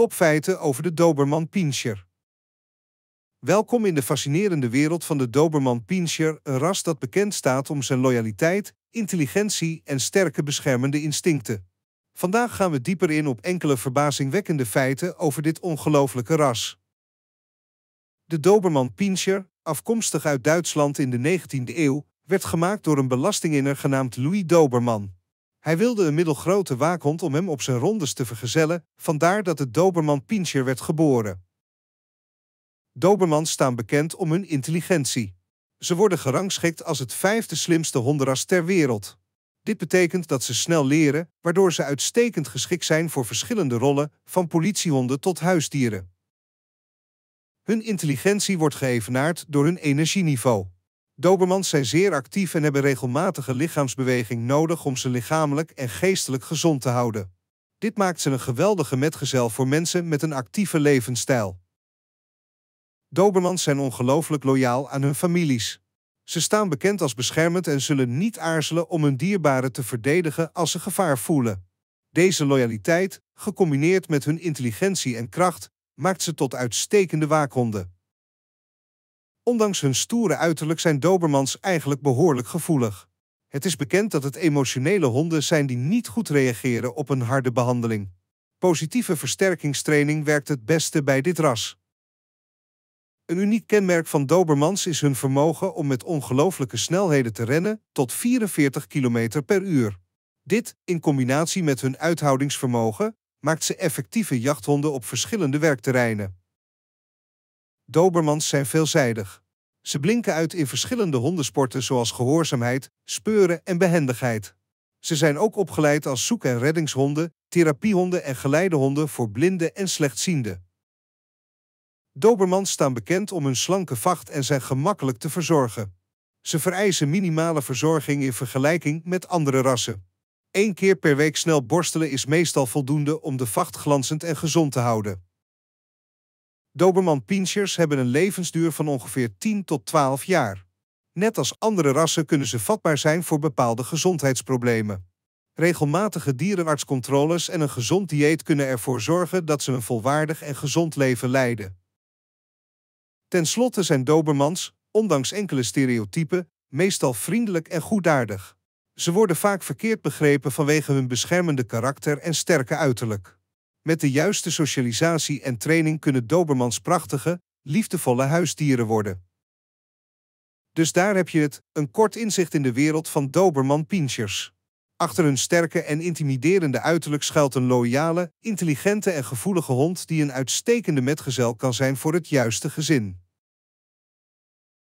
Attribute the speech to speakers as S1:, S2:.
S1: Topfeiten over de Doberman Pinscher. Welkom in de fascinerende wereld van de Doberman Pinscher, een ras dat bekend staat om zijn loyaliteit, intelligentie en sterke beschermende instincten. Vandaag gaan we dieper in op enkele verbazingwekkende feiten over dit ongelooflijke ras. De Doberman Pinscher, afkomstig uit Duitsland in de 19e eeuw, werd gemaakt door een belastinginner genaamd Louis Doberman. Hij wilde een middelgrote waakhond om hem op zijn rondes te vergezellen, vandaar dat de Doberman Pinscher werd geboren. Dobermans staan bekend om hun intelligentie. Ze worden gerangschikt als het vijfde slimste hondenras ter wereld. Dit betekent dat ze snel leren, waardoor ze uitstekend geschikt zijn voor verschillende rollen, van politiehonden tot huisdieren. Hun intelligentie wordt geëvenaard door hun energieniveau. Dobermans zijn zeer actief en hebben regelmatige lichaamsbeweging nodig om ze lichamelijk en geestelijk gezond te houden. Dit maakt ze een geweldige metgezel voor mensen met een actieve levensstijl. Dobermans zijn ongelooflijk loyaal aan hun families. Ze staan bekend als beschermend en zullen niet aarzelen om hun dierbaren te verdedigen als ze gevaar voelen. Deze loyaliteit, gecombineerd met hun intelligentie en kracht, maakt ze tot uitstekende waakhonden. Ondanks hun stoere uiterlijk zijn Dobermans eigenlijk behoorlijk gevoelig. Het is bekend dat het emotionele honden zijn die niet goed reageren op een harde behandeling. Positieve versterkingstraining werkt het beste bij dit ras. Een uniek kenmerk van Dobermans is hun vermogen om met ongelooflijke snelheden te rennen tot 44 km per uur. Dit, in combinatie met hun uithoudingsvermogen, maakt ze effectieve jachthonden op verschillende werkterreinen. Dobermans zijn veelzijdig. Ze blinken uit in verschillende hondensporten zoals gehoorzaamheid, speuren en behendigheid. Ze zijn ook opgeleid als zoek- en reddingshonden, therapiehonden en geleidehonden voor blinden en slechtzienden. Dobermans staan bekend om hun slanke vacht en zijn gemakkelijk te verzorgen. Ze vereisen minimale verzorging in vergelijking met andere rassen. Eén keer per week snel borstelen is meestal voldoende om de vacht glanzend en gezond te houden. Doberman Pinschers hebben een levensduur van ongeveer 10 tot 12 jaar. Net als andere rassen kunnen ze vatbaar zijn voor bepaalde gezondheidsproblemen. Regelmatige dierenartscontroles en een gezond dieet kunnen ervoor zorgen dat ze een volwaardig en gezond leven leiden. Ten slotte zijn Dobermans, ondanks enkele stereotypen, meestal vriendelijk en goedaardig. Ze worden vaak verkeerd begrepen vanwege hun beschermende karakter en sterke uiterlijk. Met de juiste socialisatie en training kunnen Dobermans prachtige, liefdevolle huisdieren worden. Dus daar heb je het, een kort inzicht in de wereld van Doberman Pinschers. Achter hun sterke en intimiderende uiterlijk schuilt een loyale, intelligente en gevoelige hond die een uitstekende metgezel kan zijn voor het juiste gezin.